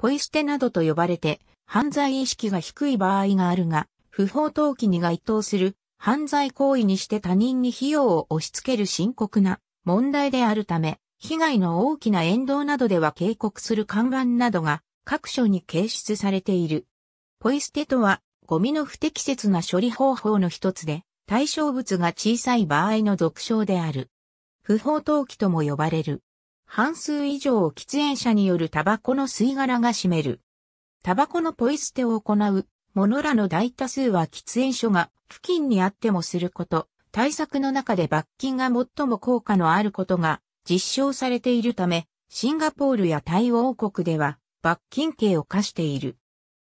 ポイ捨てなどと呼ばれて、犯罪意識が低い場合があるが、不法投棄に該当する犯罪行為にして他人に費用を押し付ける深刻な問題であるため、被害の大きな沿道などでは警告する看板などが各所に掲出されている。ポイ捨てとは、ゴミの不適切な処理方法の一つで、対象物が小さい場合の俗称である。不法投棄とも呼ばれる。半数以上を喫煙者によるタバコの吸い殻が占める。タバコのポイ捨てを行う者らの大多数は喫煙所が付近にあってもすること、対策の中で罰金が最も効果のあることが実証されているため、シンガポールやタイ王国では罰金刑を課している。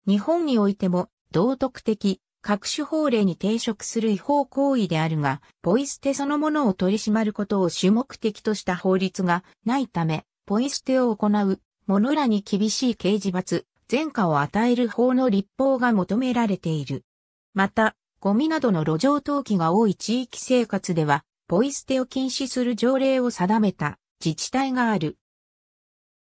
日本においても道徳的各種法令に抵触する違法行為であるが、ポイ捨てそのものを取り締まることを主目的とした法律がないため、ポイ捨てを行う者らに厳しい刑事罰、前科を与える法の立法が求められている。また、ゴミなどの路上投棄が多い地域生活では、ポイ捨てを禁止する条例を定めた自治体がある。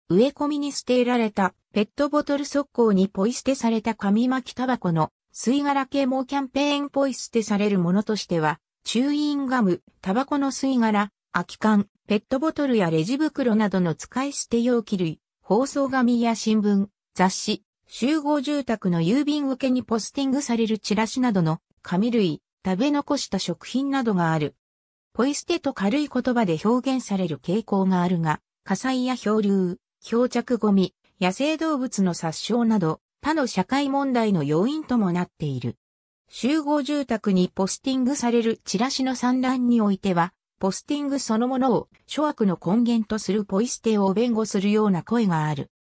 植え込みに捨てられたペットボトル速攻にポイ捨てされた紙巻きタバコの吸い殻系もキャンペーンポイ捨てされるものとしては、チューインガム、タバコの吸い殻、空き缶、ペットボトルやレジ袋などの使い捨て容器類、包装紙や新聞、雑誌、集合住宅の郵便受けにポスティングされるチラシなどの紙類、食べ残した食品などがある。ポイ捨てと軽い言葉で表現される傾向があるが、火災や漂流、漂着ゴミ、野生動物の殺傷など、他の社会問題の要因ともなっている。集合住宅にポスティングされるチラシの散乱においては、ポスティングそのものを諸悪の根源とするポイ捨てを弁護するような声がある。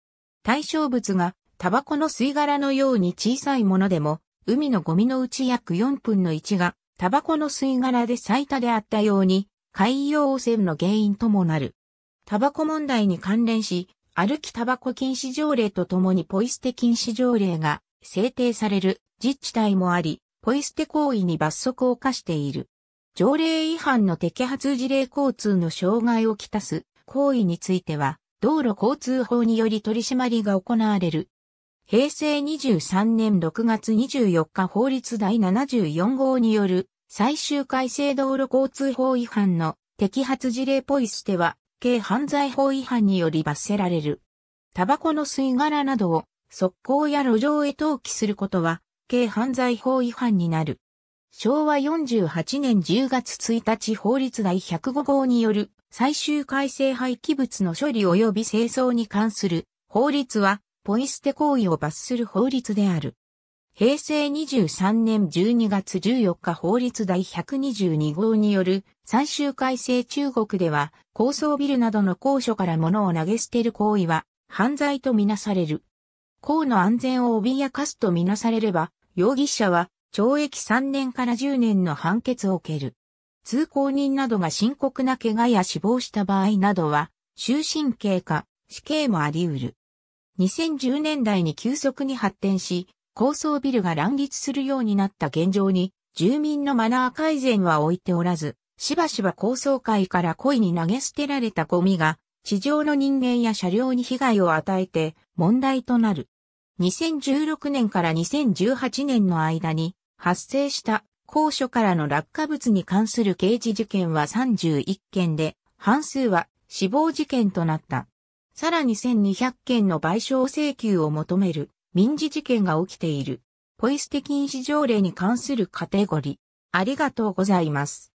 対象物がタバコの吸い殻のように小さいものでも、海のゴミのうち約4分の1がタバコの吸い殻で最多であったように、海洋汚染の原因ともなる。タバコ問題に関連し、歩きタバコ禁止条例とともにポイ捨て禁止条例が制定される自治体もあり、ポイ捨て行為に罰則を課している。条例違反の摘発事例交通の障害をきたす行為については、道路交通法により取り締まりが行われる。平成23年6月24日法律第74号による最終改正道路交通法違反の摘発事例ポイ捨ては刑犯罪法違反により罰せられる。タバコの吸い殻などを速攻や路上へ投棄することは、刑犯罪法違反になる。昭和48年10月1日法律第105号による最終改正廃棄物の処理及び清掃に関する法律はポイ捨て行為を罰する法律である。平成23年12月14日法律第122号による最終改正中国では高層ビルなどの高所から物を投げ捨てる行為は犯罪とみなされる。公の安全を脅かすとみなされれば容疑者は懲役3年から10年の判決を受ける。通行人などが深刻な怪我や死亡した場合などは終身刑か死刑もあり得る。2010年代に急速に発展し、高層ビルが乱立するようになった現状に、住民のマナー改善は置いておらず、しばしば高層階から故意に投げ捨てられたゴミが、地上の人間や車両に被害を与えて問題となる。2016年から2018年の間に発生した高所からの落下物に関する刑事事件は31件で、半数は死亡事件となった。さらに1200件の賠償請求を求める民事事件が起きている。ポイ捨て禁止条例に関するカテゴリー。ありがとうございます。